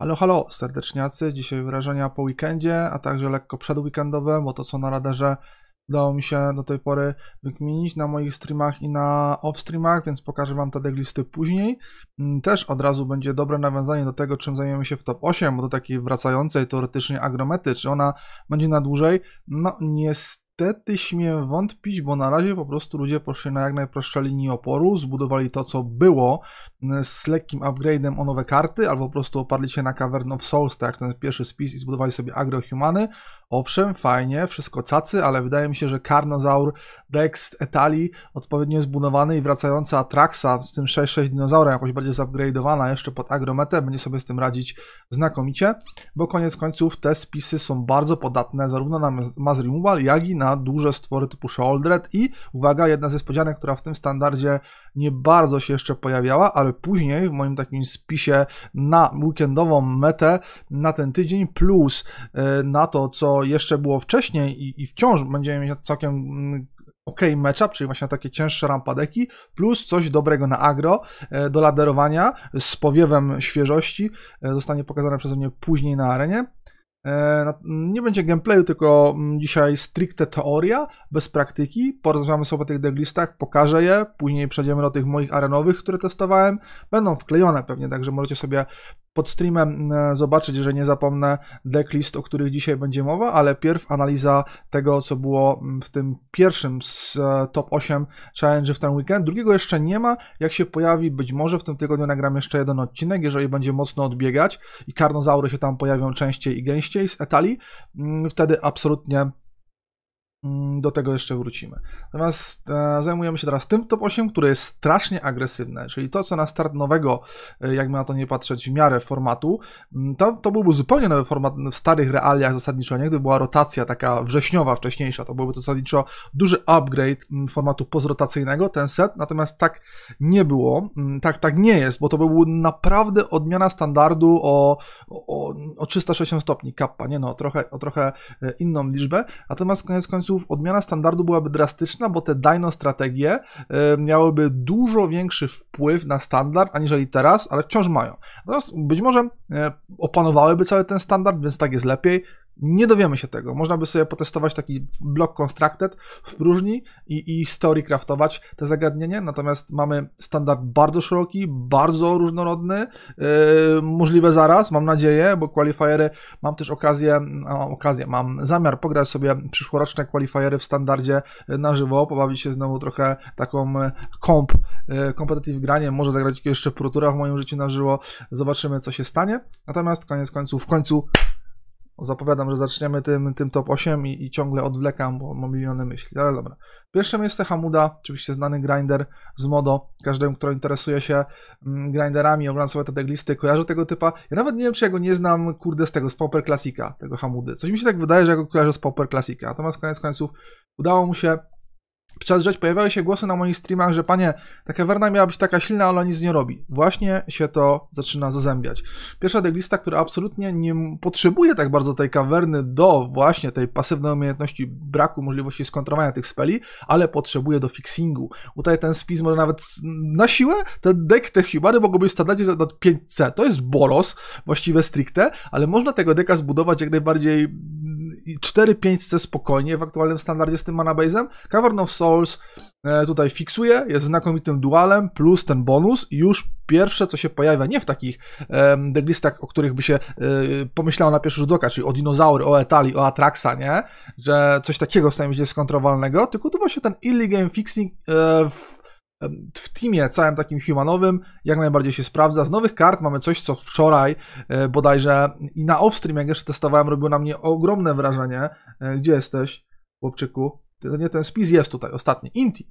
Halo, halo, serdeczniacy. Dzisiaj wrażenia po weekendzie, a także lekko przedweekendowe, bo to co na radarze udało mi się do tej pory wykminić na moich streamach i na offstreamach, więc pokażę Wam te deglisty później. Mm, też od razu będzie dobre nawiązanie do tego, czym zajmiemy się w top 8, bo do takiej wracającej teoretycznie agromety, czy ona będzie na dłużej? No niestety Niestety śmiem wątpić, bo na razie po prostu ludzie poszli na jak najprostsze linii oporu, zbudowali to, co było mm, z lekkim upgrade'em o nowe karty, albo po prostu oparli się na Cavern of Souls, tak jak ten pierwszy spis i zbudowali sobie agrohumany, Owszem, fajnie, wszystko cacy, ale wydaje mi się, że Karnozaur Dex Etali odpowiednio zbudowany i wracająca Atraxa z tym 6-6 dinozaurem, jakoś bardziej zupgrade'owana jeszcze pod agrometę, będzie sobie z tym radzić znakomicie, bo koniec końców te spisy są bardzo podatne zarówno na mass removal, jak i na duże stwory typu Sholdred i uwaga, jedna z niespodzianek, która w tym standardzie nie bardzo się jeszcze pojawiała, ale później w moim takim spisie na weekendową metę na ten tydzień, plus y, na to, co co jeszcze było wcześniej i, i wciąż będziemy mieć całkiem mm, ok matchup, czyli właśnie takie cięższe rampadeki, plus coś dobrego na agro e, do laderowania z powiewem świeżości. E, zostanie pokazane przeze mnie później na arenie. E, nie będzie gameplayu, tylko mm, dzisiaj stricte teoria, bez praktyki. Porozmawiamy sobie o tych deglistach, pokażę je, później przejdziemy do tych moich arenowych, które testowałem. Będą wklejone pewnie, także możecie sobie pod streamem e, zobaczyć, że nie zapomnę decklist, o których dzisiaj będzie mowa, ale pierw analiza tego, co było mm, w tym pierwszym z e, top 8 challenge w ten weekend. Drugiego jeszcze nie ma. Jak się pojawi, być może w tym tygodniu nagram jeszcze jeden odcinek, jeżeli będzie mocno odbiegać i karnozaury się tam pojawią częściej i gęściej z etali, mm, wtedy absolutnie Mm, do tego jeszcze wrócimy. Natomiast e, zajmujemy się teraz tym top 8, które jest strasznie agresywne, czyli to, co na start nowego, e, jakby na to nie patrzeć, w miarę formatu, mm, to, to byłby zupełnie nowy format w starych realiach zasadniczo, nie? Gdyby była rotacja taka wrześniowa, wcześniejsza, to byłby to zasadniczo duży upgrade mm, formatu pozrotacyjnego, ten set, natomiast tak nie było, tak, tak nie jest, bo to by naprawdę odmiana standardu o, o, o 360 stopni kappa, nie no, o trochę, o trochę e, inną liczbę, natomiast koniec końców końców odmiana standardu byłaby drastyczna, bo te dino strategie e, miałyby dużo większy wpływ na standard aniżeli teraz, ale wciąż mają. Natomiast być może e, opanowałyby cały ten standard, więc tak jest lepiej. Nie dowiemy się tego. Można by sobie potestować taki blok Constructed w próżni i, i story craftować te zagadnienie. natomiast mamy standard bardzo szeroki, bardzo różnorodny, yy, możliwe zaraz, mam nadzieję, bo qualifiery, mam też okazję, mam no, okazję, mam zamiar pograć sobie przyszłoroczne qualifiery w standardzie na żywo, pobawić się znowu trochę taką komp, e, e, competitive granie. może zagrać jeszcze w Toura w moim życiu na żywo, zobaczymy co się stanie, natomiast koniec końców, w końcu Zapowiadam, że zaczniemy tym, tym top 8 i, i ciągle odwlekam, bo mam miliony myśli, ale dobra. Pierwsze miejsce Hamuda, oczywiście znany grinder z Modo. Każdemu, kto interesuje się mm, grinderami, ogląda sobie te listy, kojarzy tego typa. Ja nawet nie wiem, czy ja go nie znam, kurde, z tego, z Pauper Classica, tego Hamudy. Coś mi się tak wydaje, że ja go kojarzę z Pauper Classica. Natomiast koniec końców udało mu się przez rzecz pojawiały się głosy na moich streamach, że panie, ta kawerna miała być taka silna, ale nic nie robi. Właśnie się to zaczyna zazębiać. Pierwsza deglista, która absolutnie nie potrzebuje tak bardzo tej kawerny do właśnie tej pasywnej umiejętności braku możliwości skontrowania tych speli, ale potrzebuje do fixingu. Tutaj ten spis może nawet na siłę, ten deck, te hubary mogą być standardzie na 5C. To jest Boros właściwie stricte, ale można tego deka zbudować jak najbardziej 4-5C spokojnie w aktualnym standardzie z tym Manabase'em. Cavern of Souls e, tutaj fiksuje, jest znakomitym dualem, plus ten bonus i już pierwsze, co się pojawia, nie w takich um, deglistach, o których by się y, pomyślało na pierwszy rzut oka, czyli o dinozaury, o Etali, o atraksa nie? Że coś takiego stanie się skontrowalnego, tylko tu właśnie ten early game fixing y, w w teamie całym takim humanowym jak najbardziej się sprawdza. Z nowych kart mamy coś, co wczoraj e, bodajże i na offstream, jak jeszcze testowałem, robiło na mnie ogromne wrażenie. E, gdzie jesteś, chłopczyku? To nie ten spis jest tutaj, ostatni. Inti.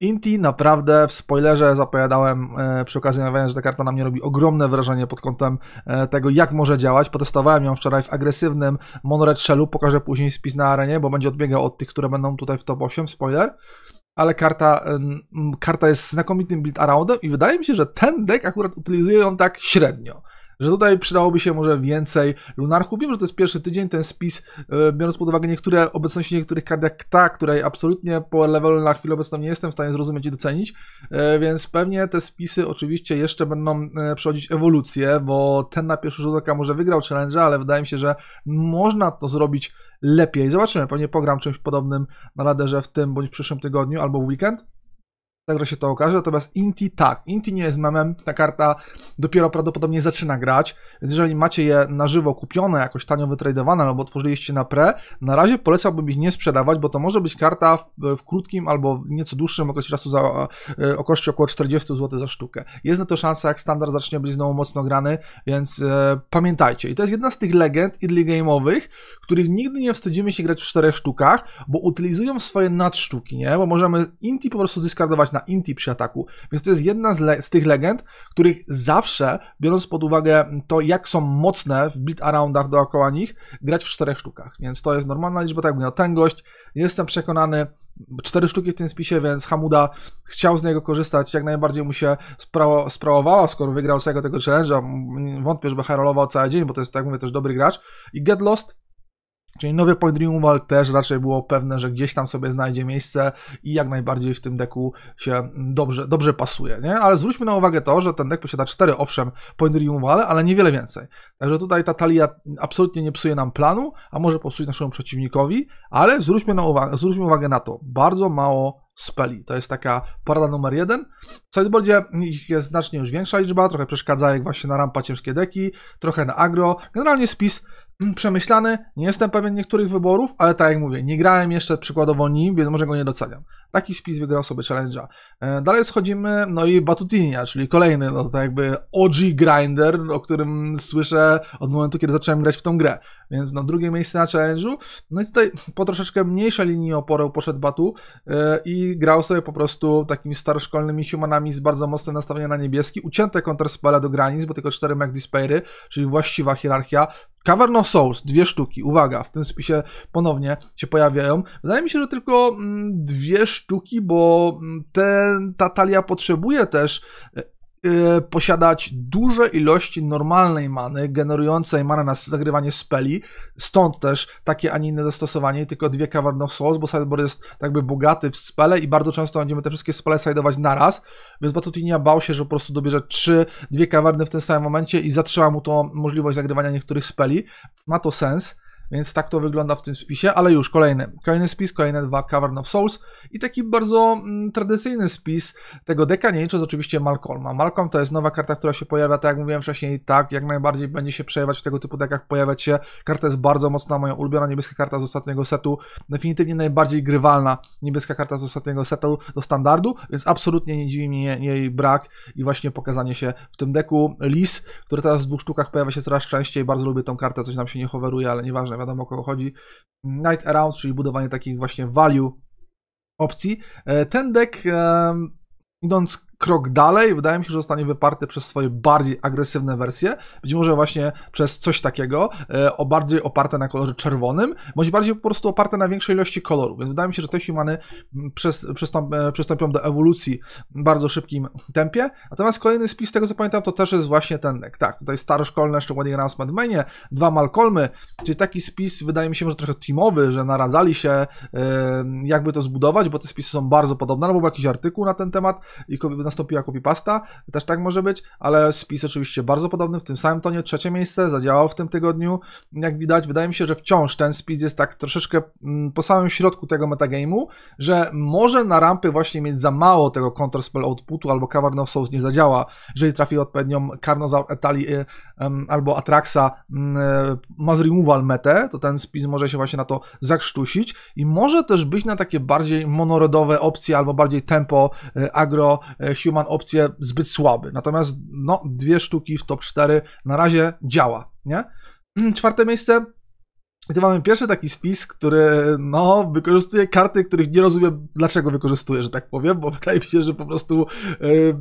Inti naprawdę w spoilerze zapowiadałem e, przy okazji nawiania, że ta karta na mnie robi ogromne wrażenie pod kątem tego, jak może działać. Potestowałem ją wczoraj w agresywnym Monored Shellu, pokażę później spis na arenie, bo będzie odbiegał od tych, które będą tutaj w top 8, spoiler ale karta, karta jest znakomitym build aroundem i wydaje mi się, że ten deck akurat utylizuje ją tak średnio że tutaj przydałoby się może więcej lunarchów. Wiem, że to jest pierwszy tydzień, ten spis, e, biorąc pod uwagę niektóre obecności niektórych kart, jak ta, której absolutnie po levelu na chwilę obecną nie jestem w stanie zrozumieć i docenić, e, więc pewnie te spisy oczywiście jeszcze będą e, przechodzić ewolucję, bo ten na pierwszy rzut oka może wygrał challenge, ale wydaje mi się, że można to zrobić lepiej. Zobaczymy, pewnie pogram czymś podobnym na raderze w tym bądź w przyszłym tygodniu albo w weekend także się to okaże. Natomiast Inti tak, Inti nie jest memem, ta karta dopiero prawdopodobnie zaczyna grać, więc jeżeli macie je na żywo kupione, jakoś tanio wytradowane albo otworzyliście na pre, na razie polecałbym ich nie sprzedawać, bo to może być karta w, w krótkim albo nieco dłuższym okresie czasu za, e, e, o koszcie około 40 zł za sztukę. Jest na to szansa, jak standard zacznie być znowu mocno grany, więc e, pamiętajcie. I to jest jedna z tych legend idly game'owych, których nigdy nie wstydzimy się grać w czterech sztukach, bo utylizują swoje nadsztuki, nie? Bo możemy Inti po prostu dyskardować na Inti przy ataku. Więc to jest jedna z, z tych legend, których zawsze, biorąc pod uwagę to, jak są mocne w beat aroundach dookoła nich, grać w czterech sztukach. Więc to jest normalna liczba, tak jak mówię, ten gość. Jestem przekonany, cztery sztuki w tym spisie, więc Hamuda chciał z niego korzystać, jak najbardziej mu się sprawo, sprawowała, skoro wygrał całego tego challenge'a, wątpię, żeby herolował cały dzień, bo to jest, tak jak mówię, też dobry gracz i Get Lost Czyli nowy Poldriumal też raczej było pewne, że gdzieś tam sobie znajdzie miejsce i jak najbardziej w tym deku się dobrze, dobrze pasuje, nie? Ale zwróćmy na uwagę to, że ten dek posiada cztery, owszem, Poldriumale, ale niewiele więcej. Także tutaj ta talia absolutnie nie psuje nam planu, a może popsuć naszemu przeciwnikowi, ale zwróćmy, na uwagę, zwróćmy uwagę na to, bardzo mało speli. To jest taka parada numer jeden. W sideboardzie ich jest znacznie już większa liczba, trochę przeszkadza jak właśnie na rampa ciężkie deki, trochę na agro. Generalnie spis Mm, przemyślany, nie jestem pewien niektórych wyborów, ale tak jak mówię, nie grałem jeszcze przykładowo nim, więc może go nie doceniam. Taki spis wygrał sobie challenge'a. E, dalej schodzimy, no i Batutinia, czyli kolejny, no to tak jakby OG Grinder, o którym słyszę od momentu, kiedy zacząłem grać w tą grę. Więc no drugie miejsce na challenge'u. No i tutaj po troszeczkę mniejszej linii oporu poszedł Batu e, i grał sobie po prostu takimi staroszkolnymi humanami z bardzo mocnym nastawieniem na niebieski. Ucięte counterspele do granic, bo tylko 4 mag dispairy, czyli właściwa hierarchia. Cavern no of Souls, dwie sztuki, uwaga, w tym spisie ponownie się pojawiają. Wydaje mi się, że tylko mm, dwie sztuki, bo mm, ten, ta talia potrzebuje też e, Y, posiadać duże ilości normalnej many, generującej manę na zagrywanie speli, stąd też takie, a nie inne zastosowanie, tylko dwie Cavern of Souls, bo sideboard jest jakby bogaty w spele i bardzo często będziemy te wszystkie spele sideować naraz, więc Batutinia bał się, że po prostu dobierze trzy, dwie kawerny w tym samym momencie i zatrzyma mu to możliwość zagrywania niektórych speli. Ma to sens, więc tak to wygląda w tym spisie, ale już kolejny. Kolejny spis, kolejne dwa Cavern of Souls i taki bardzo mm, tradycyjny spis tego deka, nie licząc oczywiście Malcolma. Malcolm to jest nowa karta, która się pojawia, tak jak mówiłem wcześniej, tak, jak najbardziej będzie się przejawiać w tego typu dekach, pojawiać się. Karta jest bardzo mocna, moja ulubiona niebieska karta z ostatniego setu, definitywnie najbardziej grywalna niebieska karta z ostatniego setu do standardu, więc absolutnie nie dziwi mnie jej brak i właśnie pokazanie się w tym deku. Lis, który teraz w dwóch sztukach pojawia się coraz częściej, bardzo lubię tą kartę, coś nam się nie hoveruje, ale nieważne, wiadomo o kogo chodzi. Night Around, czyli budowanie takich właśnie value opcji. E, ten deck, idąc krok dalej, wydaje mi się, że zostanie wyparty przez swoje bardziej agresywne wersje, być może właśnie przez coś takiego, e, o bardziej oparte na kolorze czerwonym, bądź bardziej po prostu oparte na większej ilości koloru, więc wydaje mi się, że te humany mm, przez, przystąp, e, przystąpią do ewolucji w bardzo szybkim tempie, natomiast kolejny spis, z tego co pamiętam, to też jest właśnie ten, tak, tutaj staroszkolne, szczególnie Rams Mad Menie, dwa Malcolmy, czyli taki spis, wydaje mi się, że trochę teamowy, że naradzali się, e, jakby to zbudować, bo te spisy są bardzo podobne, albo był jakiś artykuł na ten temat i nastąpiła copypasta, też tak może być, ale spis oczywiście bardzo podobny, w tym samym tonie, trzecie miejsce, zadziałał w tym tygodniu, jak widać, wydaje mi się, że wciąż ten spis jest tak troszeczkę mm, po samym środku tego metagame'u, że może na rampy właśnie mieć za mało tego Counter Spell Outputu albo Cavern of Souls nie zadziała, jeżeli trafi odpowiednią Karnozaur Etali albo Atraxa mm, e, masz Removal metę, to ten spis może się właśnie na to zakrztusić i może też być na takie bardziej monorodowe opcje albo bardziej tempo e, agro e, Human opcję zbyt słaby. Natomiast no, dwie sztuki w top 4 na razie działa, nie? Mm, czwarte miejsce. I tu mamy pierwszy taki spis, który no, wykorzystuje karty, których nie rozumiem, dlaczego wykorzystuje, że tak powiem, bo wydaje mi się, że po prostu yy,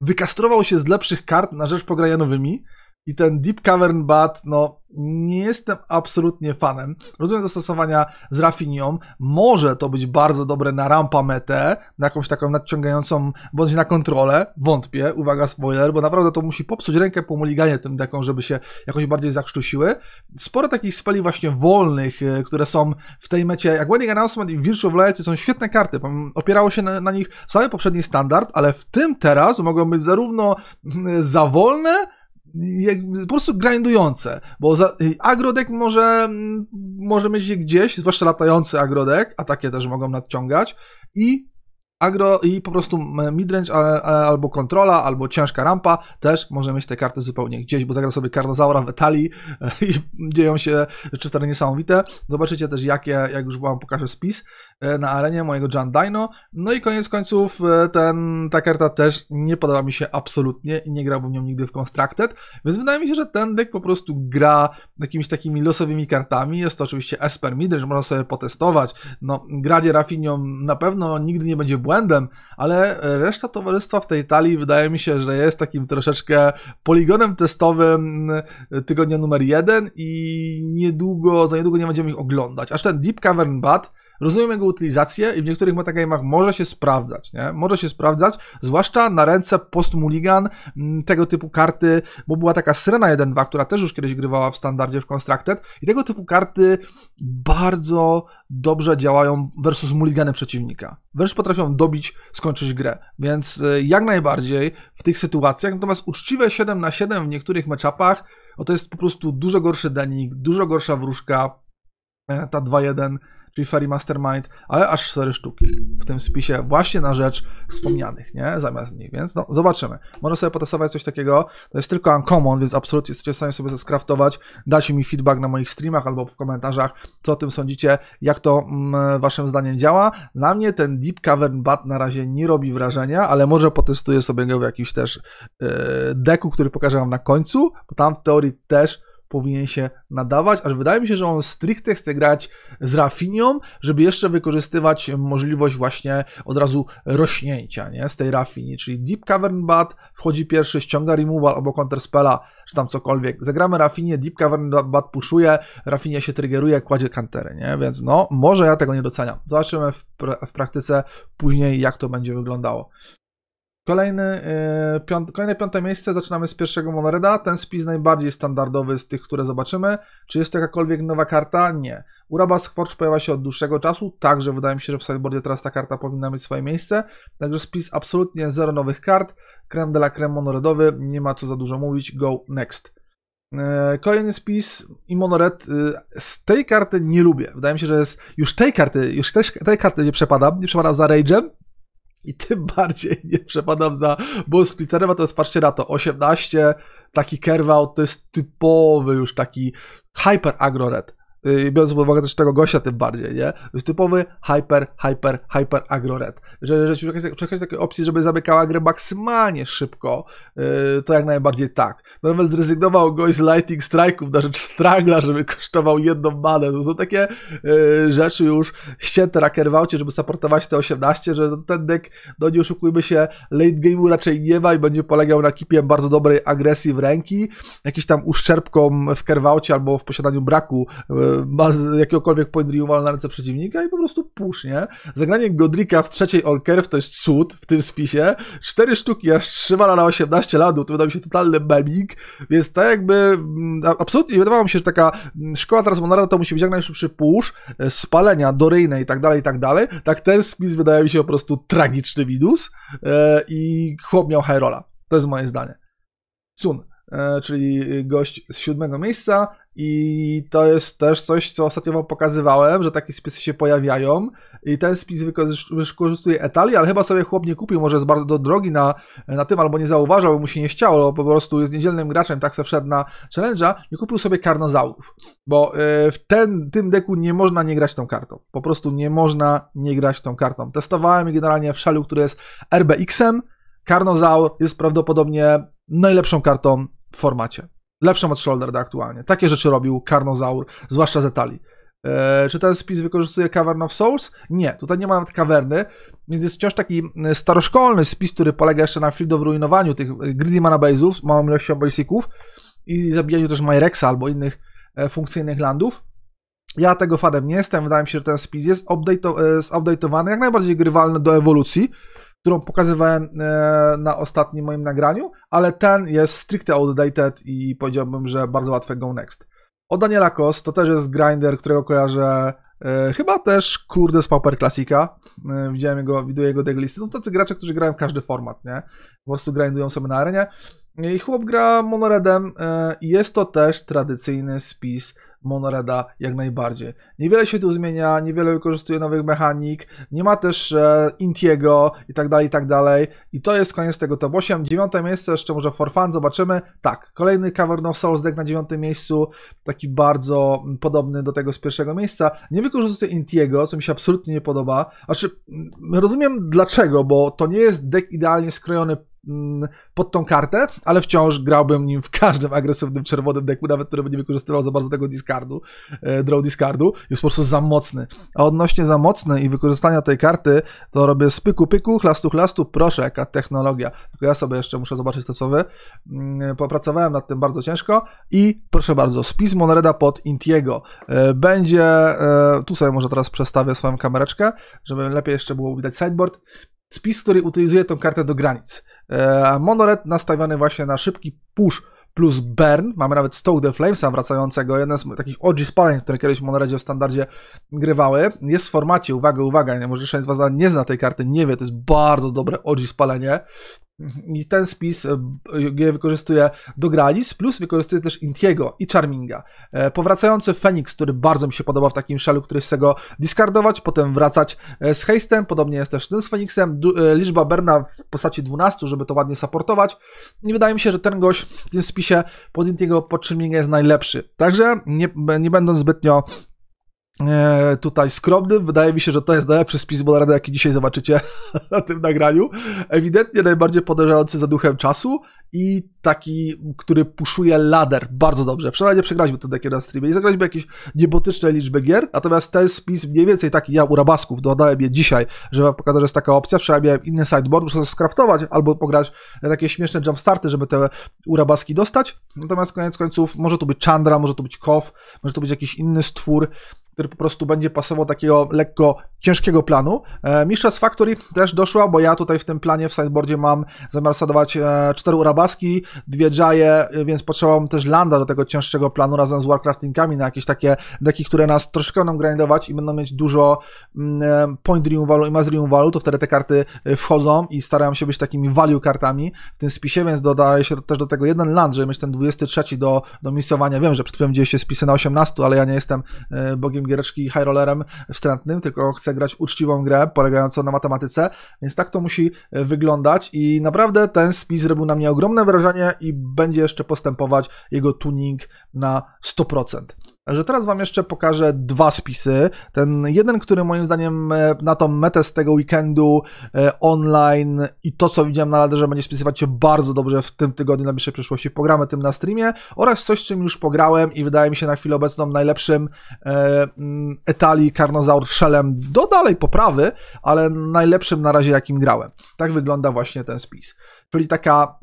wykastrował się z lepszych kart na rzecz pogrania nowymi. I ten Deep Cavern Bat, no nie jestem absolutnie fanem. Rozumiem zastosowania z Rafinią. Może to być bardzo dobre na rampa metę, na jakąś taką nadciągającą, bądź na kontrolę. Wątpię, uwaga, spoiler, bo naprawdę to musi popsuć rękę po muliganie tym dekom, żeby się jakoś bardziej zakrztusiły. Sporo takich speli właśnie wolnych, e, które są w tej mecie, jak Wedding Announcement i Virtue of to są świetne karty. Opierało się na, na nich cały poprzedni standard, ale w tym teraz mogą być zarówno e, za wolne, po prostu grindujące, bo za, y, agrodek może, mm, może mieć je gdzieś, zwłaszcza latający agrodek, a takie też mogą nadciągać i agro i po prostu midrange albo kontrola, albo ciężka rampa też może mieć te karty zupełnie gdzieś, bo zagra sobie Karnozaura w Etalii i dzieją się rzeczy stare niesamowite. Zobaczycie też jakie, jak już wam pokażę spis, E, na arenie mojego John Dino. No i koniec końców e, ten, ta karta też nie podoba mi się absolutnie i nie grałbym nią nigdy w Constructed, więc wydaje mi się, że ten deck po prostu gra jakimiś takimi losowymi kartami. Jest to oczywiście Esper Midrange, można sobie potestować. No, gradzie Rafinią na pewno nigdy nie będzie błędem, ale reszta towarzystwa w tej talii wydaje mi się, że jest takim troszeczkę poligonem testowym e, tygodnia numer jeden i niedługo, za niedługo nie będziemy ich oglądać. Aż ten Deep Cavern Bat Rozumiem jego utylizację i w niektórych metagamach może się sprawdzać, nie? Może się sprawdzać, zwłaszcza na ręce post-mulligan, mm, tego typu karty, bo była taka 1-2, która też już kiedyś grywała w standardzie w Constructed i tego typu karty bardzo dobrze działają versus mulliganem przeciwnika. Wręcz potrafią dobić, skończyć grę, więc y, jak najbardziej w tych sytuacjach, natomiast uczciwe 7 na 7 w niektórych matchupach, o to jest po prostu dużo gorszy denik, dużo gorsza wróżka, e, ta 2-1 czyli Ferry Mastermind, ale aż 4 sztuki w tym spisie właśnie na rzecz wspomnianych, nie? Zamiast nich, więc no, zobaczymy. Może sobie potasować coś takiego, to jest tylko uncommon, więc absolutnie jesteście w stanie sobie skraftować, dajcie mi feedback na moich streamach albo w komentarzach, co o tym sądzicie, jak to mm, waszym zdaniem działa. Na mnie ten Deep Cavern Bat na razie nie robi wrażenia, ale może potestuję sobie go w jakimś też yy, deku, który pokażę wam na końcu, bo tam w teorii też powinien się nadawać, aż wydaje mi się, że on stricte chce grać z Rafinią, żeby jeszcze wykorzystywać możliwość właśnie od razu rośnięcia, nie, z tej Rafini, czyli Deep Cavern Bat wchodzi pierwszy, ściąga Removal albo Counter Spella, czy tam cokolwiek, zagramy Rafinię, Deep Cavern Bat puszuje, Rafinia się triggeruje, kładzie kantery, nie, więc no, może ja tego nie doceniam, zobaczymy w, pra w praktyce później, jak to będzie wyglądało. Kolejny, e, kolejne piąte miejsce zaczynamy z pierwszego Monoreda. Ten spis najbardziej standardowy z tych, które zobaczymy. Czy jest to jakakolwiek nowa karta? Nie. Uraba Forge pojawia się od dłuższego czasu, także wydaje mi się, że w sideboardzie teraz ta karta powinna mieć swoje miejsce. Także spis absolutnie zero nowych kart. Krem de la creme monoredowy, nie ma co za dużo mówić, go next. E, kolejny spis i Monored y, z tej karty nie lubię. Wydaje mi się, że jest już tej karty, już tej, tej karty nie przepadam, nie przepadam za Rage'em, i tym bardziej nie przepadam za bo Splitterem, a to jest, patrzcie na to, 18, taki Kerwał, to jest typowy już taki hyper agro red. Y, biorąc pod uwagę też tego gościa tym bardziej, nie? To jest typowy hyper, hyper, hyper agroret. Że, że czekać takiej opcji, żeby zamykała grę maksymalnie szybko, yy, to jak najbardziej tak. No, natomiast zrezygnował gość z Lightning Strike'ów na rzecz Strangla, żeby kosztował jedną manę. To no, są takie yy, rzeczy już ścięte rakerwałcie, żeby supportować te 18, że ten deck, no nie oszukujmy się, late game'u raczej nie ma i będzie polegał na kipie bardzo dobrej agresji w ręki, jakiś tam uszczerbkom w kerwałcie albo w posiadaniu braku yy, ma jakiegokolwiek podriumal na ręce przeciwnika i po prostu pusz, nie? Zagranie Godrika w trzeciej Curve to jest cud w tym spisie. Cztery sztuki, aż trzymana na 18 lat, to wydaje mi się totalny memik, więc tak jakby mm, absolutnie wydawało mi się, że taka mm, szkoła transmonarda to musi być jak najszybszy pusz, e, spalenia, doryjne i tak dalej, i tak dalej. Tak ten spis wydaje mi się po prostu tragiczny widus e, i chłop miał Hyrola. To jest moje zdanie. Sun e, czyli gość z siódmego miejsca. I to jest też coś, co ostatnio wam pokazywałem, że takie spisy się pojawiają. I ten spis wykorzystuje Etali, ale chyba sobie chłop nie kupił, może jest bardzo drogi na, na tym, albo nie zauważał, bo mu się nie chciało, po prostu jest niedzielnym graczem, tak se wszedł na challenge'a, nie kupił sobie karnozaurów. Bo e, w ten, tym deku nie można nie grać tą kartą. Po prostu nie można nie grać tą kartą. Testowałem generalnie w szalu, który jest RBX-em. Karnozaur jest prawdopodobnie najlepszą kartą w formacie. Lepszą od Shrollderda aktualnie. Takie rzeczy robił Karnozaur, zwłaszcza z Etali. Eee, czy ten spis wykorzystuje Cavern of Souls? Nie, tutaj nie ma nawet kawerny, więc jest wciąż taki e, staroszkolny spis, który polega jeszcze na field of ruinowaniu tych e, greedy mana manabase'ów, małą ilością basiców i zabijaniu też Myrexa albo innych e, funkcyjnych landów. Ja tego fanem nie jestem, wydaje mi się, że ten spis jest e, update'owany, jak najbardziej grywalny do ewolucji, którą pokazywałem e, na ostatnim moim nagraniu, ale ten jest stricte outdated i powiedziałbym, że bardzo łatwe go next. O Daniela Kos to też jest grinder, którego kojarzę e, chyba też, kurde, z Pauper Classica. E, widziałem jego, widuję jego deglisty. To tacy gracze, którzy grają każdy format, nie? Po prostu grindują sobie na arenie. I chłop gra monoredem. Jest to też tradycyjny spis Monoreda jak najbardziej. Niewiele się tu zmienia, niewiele wykorzystuje nowych mechanik, nie ma też e, Intiego i tak dalej, i tak dalej. I to jest koniec tego top 8. Dziewiąte miejsce, jeszcze może for fun, zobaczymy. Tak, kolejny Cavern of Souls deck na dziewiątym miejscu, taki bardzo mm, podobny do tego z pierwszego miejsca. Nie wykorzystuje Intiego, co mi się absolutnie nie podoba. Znaczy, mm, rozumiem dlaczego, bo to nie jest deck idealnie skrojony Mm, pod tą kartę, ale wciąż grałbym nim w każdym agresywnym czerwonym deku, nawet który by nie wykorzystywał za bardzo tego discardu, e, draw discardu, jest po prostu za mocny. A odnośnie za mocny i wykorzystania tej karty, to robię z pyku pyku, chlastu chlastu, proszę, jaka technologia. Tylko ja sobie jeszcze muszę zobaczyć stosowy. Mm, popracowałem nad tym bardzo ciężko i proszę bardzo, spis Monreda pod Intiego. E, będzie, e, tu sobie może teraz przestawię swoją kamereczkę, żeby lepiej jeszcze było widać sideboard. Spis, który utylizuje tą kartę do granic. E, Monored nastawiony właśnie na szybki push plus burn. Mamy nawet Stoke the Flamesa wracającego, jeden z takich OG spaleń, które kiedyś w Monoredzie w standardzie grywały. Jest w formacie, uwaga, uwaga, nie, może część z Was nie zna tej karty, nie wie, to jest bardzo dobre OG spalenie. Mhm. I ten spis G e, e, wykorzystuje do granic, plus wykorzystuje też Intiego i Charminga. E, powracający Fenix, który bardzo mi się podoba w takim szalu, który chce go discardować, potem wracać z Heistem, podobnie jest też z tym z Fenixem. Liczba Berna w postaci 12, żeby to ładnie supportować. I wydaje mi się, że ten gość w tym spisie pod Intiego, pod Charminga jest najlepszy. Także nie, nie będąc zbytnio E, tutaj skromny Wydaje mi się, że to jest najlepszy spis Bolarada, jaki dzisiaj zobaczycie na tym nagraniu. Ewidentnie najbardziej podejrzewający za duchem czasu i taki, który puszuje ladder bardzo dobrze. Wczoraj nie przegraliśmy to dekie na streamie i zagraliśmy jakieś niebotyczne liczby gier, natomiast ten spis mniej więcej taki, ja u Rabasków dodałem je dzisiaj, żeby wam pokazać, że jest taka opcja. Wczoraj miałem inny sideboard, muszę to skraftować albo pograć takie śmieszne jumpstarty, żeby te urabaski dostać. Natomiast koniec końców może to być Chandra, może to być Kof, może to być jakiś inny stwór, który po prostu będzie pasował takiego lekko ciężkiego planu. E, Mistrza z Factory też doszła, bo ja tutaj w tym planie w sideboardzie mam zamiar sadować e, cztery urabaski, dwie jaje, e, więc potrzebowałem też landa do tego cięższego planu razem z warcraftingami na jakieś takie deki, które nas troszeczkę będą grindować i będą mieć dużo mm, e, point removalu i mass removalu, to wtedy te karty wchodzą i starają się być takimi value kartami w tym spisie, więc dodaje się też do tego jeden land, żeby mieć ten 23 do, do misowania. Wiem, że przed chwilą dzieje się spisy na 18, ale ja nie jestem bogiem giereczki high rollerem wstrętnym, tylko chce grać uczciwą grę polegającą na matematyce, więc tak to musi e, wyglądać i naprawdę ten spis zrobił na mnie ogromne wrażenie i będzie jeszcze postępować jego tuning na 100% że teraz wam jeszcze pokażę dwa spisy. Ten jeden, który moim zdaniem e, na tą metę z tego weekendu e, online i to, co widziałem na laderze, będzie spisywać się bardzo dobrze w tym tygodniu, na bliższej przyszłości. Pogramy tym na streamie oraz coś, czym już pograłem i wydaje mi się na chwilę obecną najlepszym e, mm, etali Karnozaur Shellem do dalej poprawy, ale najlepszym na razie, jakim grałem. Tak wygląda właśnie ten spis. Czyli taka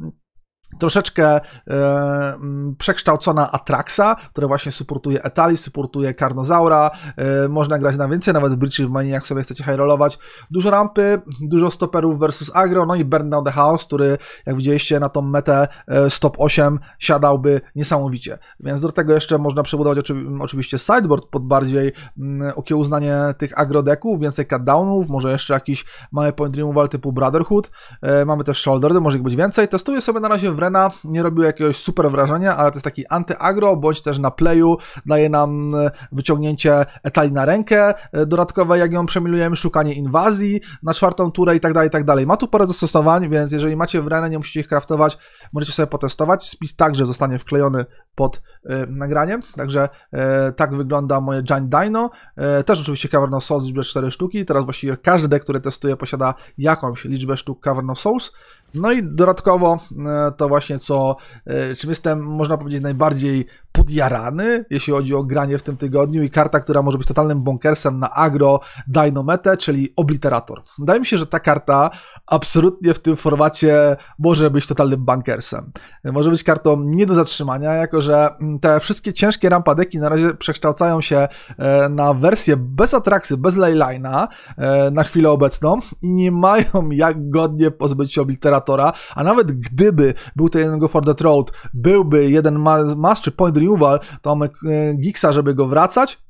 troszeczkę e, mm, przekształcona Atraxa, która właśnie supportuje Etali, supportuje Karnozaura, e, można grać na więcej, nawet w w Manie, jak sobie chcecie highrollować. Dużo rampy, dużo stoperów versus agro, no i Burn Down the House, który jak widzieliście na tą metę e, stop 8 siadałby niesamowicie. Więc do tego jeszcze można przebudować oczywiście sideboard pod bardziej mm, okiełznanie tych agrodeków, więcej cutdownów, może jeszcze jakiś mały point removal typu Brotherhood, e, mamy też shoulder, może ich być więcej. Testuję sobie na razie w nie robił jakiegoś super wrażenia, ale to jest taki antyagro, bądź też na playu daje nam e, wyciągnięcie etali na rękę e, dodatkowe, jak ją przemilujemy, szukanie inwazji na czwartą turę i tak dalej, i tak dalej. Ma tu parę zastosowań, więc jeżeli macie Wrenę, nie musicie ich kraftować, możecie sobie potestować. Spis także zostanie wklejony pod y, nagraniem, także y, tak wygląda moje Giant Dino. Y, też oczywiście Cavern of Souls liczbę 4 sztuki, teraz właściwie każdy deck, który testuję posiada jakąś liczbę sztuk Cavern of Souls, no i dodatkowo e, to właśnie, co, e, czym jestem, można powiedzieć, najbardziej podjarany, jeśli chodzi o granie w tym tygodniu i karta, która może być totalnym bonkersem na agro Dynometę, czyli Obliterator. Wydaje mi się, że ta karta absolutnie w tym formacie może być totalnym bankersem. Może być kartą nie do zatrzymania, jako że mm, te wszystkie ciężkie rampadeki na razie przekształcają się e, na wersję bez atraksy, bez laylina e, na chwilę obecną i nie mają jak godnie pozbyć się Obliteratora, a nawet gdyby był to jeden go for the road, byłby jeden master point to Tomek e, Gixa, żeby go wracać,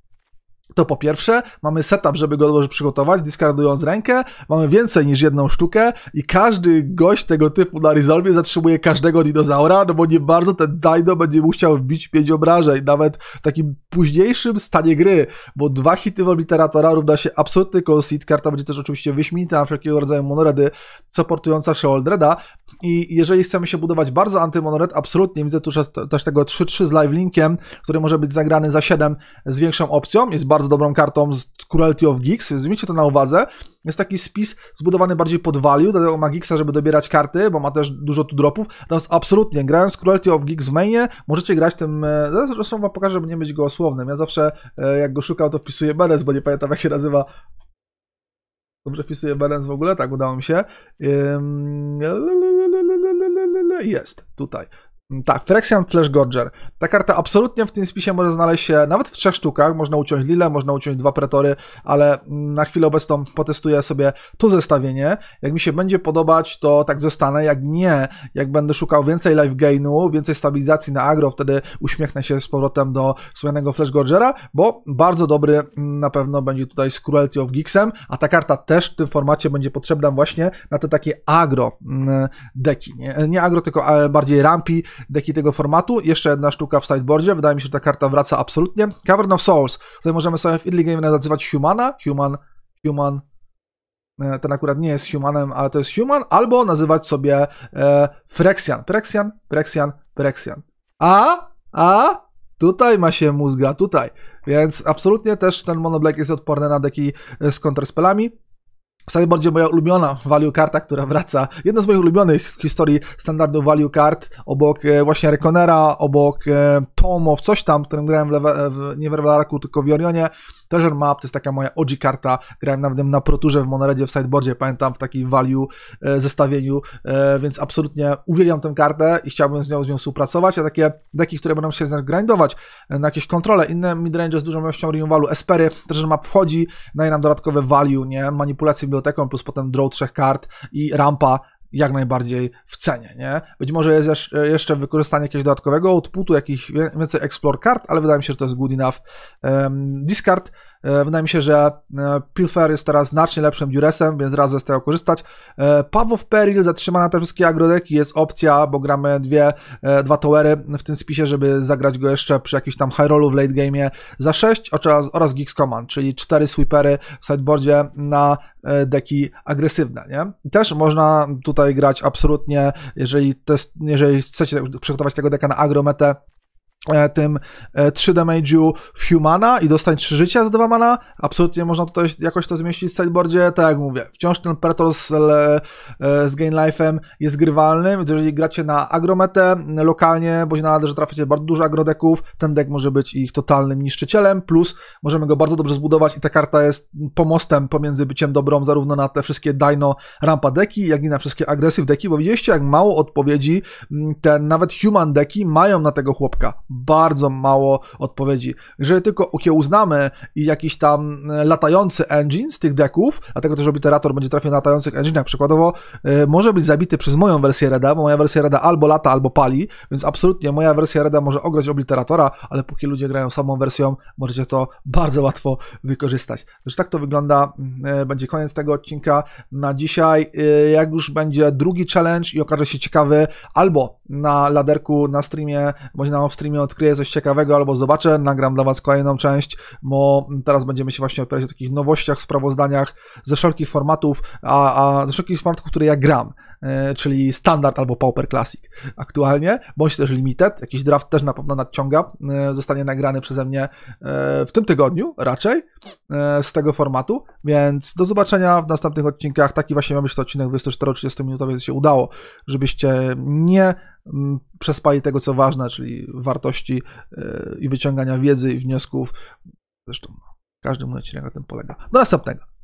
to po pierwsze, mamy setup, żeby go dobrze przygotować, dyskardując rękę, mamy więcej niż jedną sztukę i każdy gość tego typu na Resolve zatrzymuje każdego dinozaura, no bo nie bardzo ten dino będzie musiał wbić pięć obrażeń, nawet w takim późniejszym stanie gry, bo dwa hity w obliteratora równa się absolutny conceit, karta będzie też oczywiście wyśmienita, wszelkiego rodzaju monoredy, supportująca Sheoldreda i jeżeli chcemy się budować bardzo antymonored, absolutnie, widzę tu też tego 3-3 z live linkiem, który może być zagrany za 7 z większą opcją, jest bardzo bardzo dobrą kartą z Cruelty of Geeks, miejcie to na uwadze. Jest taki spis zbudowany bardziej pod value, dlatego ma Geeksa, żeby dobierać karty, bo ma też dużo tu dropów. Natomiast absolutnie, grając Cruelty of Geeks w mainie, możecie grać tym, zresztą wam pokażę, żeby nie być go osłownym. Ja zawsze, jak go szukał, to wpisuję Beres, bo nie pamiętam jak się nazywa Dobrze wpisuję balans w ogóle, tak udało mi się. Jest, tutaj. Tak, Phyrexian Flash Gorger. Ta karta absolutnie w tym spisie może znaleźć się nawet w trzech sztukach. Można uciąć Lilę, można uciąć dwa Pretory, ale mm, na chwilę obecną potestuję sobie to zestawienie. Jak mi się będzie podobać, to tak zostanę. Jak nie, jak będę szukał więcej life gainu, więcej stabilizacji na agro, wtedy uśmiechnę się z powrotem do słynnego Flash Gorgera, bo bardzo dobry mm, na pewno będzie tutaj z Cruelty of Geeksem, a ta karta też w tym formacie będzie potrzebna właśnie na te takie agro mm, deki. Nie, nie agro, tylko e, bardziej rampi, deki tego formatu. Jeszcze jedna sztuka w sideboardzie, wydaje mi się, że ta karta wraca absolutnie. Cavern of Souls, tutaj możemy sobie w early game nazywać Humana, Human, Human, e, ten akurat nie jest humanem, ale to jest human, albo nazywać sobie e, Frexian, Frexian, Frexian, Frexian. A, a, tutaj ma się mózga, tutaj. Więc absolutnie też ten monoblack jest odporny na deki z counterspelami. Wcale bardziej moja ulubiona value karta, która wraca. Jedna z moich ulubionych w historii standardu value kart, obok e, właśnie Reconera, obok e, Tomow, coś tam, którym grałem w, lewe, w nie w Revelaku, tylko w Orionie. Treasure Map to jest taka moja OG karta, grałem nawet na Proturze w Monoredzie w sideboardzie, pamiętam w takiej value e, zestawieniu, e, więc absolutnie uwielbiam tę kartę i chciałbym z nią, z nią współpracować, a takie deki, które będą się grindować e, na jakieś kontrole, inne midrange z dużą ilością renewalu, Espery, Treasure Map wchodzi, daje nam dodatkowe value, nie, manipulację biblioteką plus potem draw trzech kart i rampa jak najbardziej w cenie, nie? Być może jest jeszcze wykorzystanie jakiegoś dodatkowego outputu, jakichś więcej explore kart, ale wydaje mi się, że to jest good enough. Discard E, wydaje mi się, że e, Pilfer jest teraz znacznie lepszym Duresem, więc raz ze z tego korzystać. E, Pawow Peril zatrzyma na te wszystkie agrodeki, jest opcja, bo gramy dwie, dwa towery w tym spisie, żeby zagrać go jeszcze przy jakimś tam high rollu w late game'ie za 6 oraz, oraz Geeks Command, czyli cztery sweepery w sideboardzie na deki agresywne, nie? I też można tutaj grać absolutnie, jeżeli, to jest, jeżeli chcecie przygotować tego deka na agrometę, E, tym 3 e, damage'u w Humana i dostać 3 życia z 2 mana. Absolutnie można tutaj jakoś to zmieścić w sideboardzie. Tak jak mówię, wciąż ten Pretor z, e, z Gain Life'em jest grywalny, więc jeżeli gracie na agrometę lokalnie, bądź na radę, że traficie bardzo dużo agrodeków, ten deck może być ich totalnym niszczycielem, plus możemy go bardzo dobrze zbudować i ta karta jest pomostem pomiędzy byciem dobrą zarówno na te wszystkie dino rampa deki, jak i na wszystkie agresyw deki, bo widzieliście jak mało odpowiedzi mm, te nawet human deki mają na tego chłopka bardzo mało odpowiedzi. Jeżeli tylko ukiełznamy i jakiś tam e, latający engine z tych deków, dlatego też obliterator będzie trafił na latających jak przykładowo, yy, może być zabity przez moją wersję reda, bo moja wersja reda albo lata, albo pali, więc absolutnie moja wersja reda może ograć obliteratora, ale póki ludzie grają samą wersją, możecie to bardzo łatwo wykorzystać. Także tak to wygląda, yy, będzie koniec tego odcinka na dzisiaj. Yy, jak już będzie drugi challenge i okaże się ciekawy, albo na laderku, na streamie, bądź na off-streamie, filmie odkryję coś ciekawego albo zobaczę, nagram dla Was kolejną część, bo teraz będziemy się właśnie opierać o takich nowościach, sprawozdaniach ze wszelkich formatów, a, a ze wszelkich formatów, które ja gram. E, czyli standard albo Pauper Classic aktualnie, bądź też limited. Jakiś draft też na pewno nadciąga, e, zostanie nagrany przeze mnie e, w tym tygodniu raczej z tego formatu, więc do zobaczenia w następnych odcinkach. Taki właśnie miał być to odcinek 24-30 minutowy, więc się udało, żebyście nie mm, przespali tego, co ważne, czyli wartości i wyciągania wiedzy i wniosków. Zresztą no, każdy mój odcinek na tym polega. Do następnego.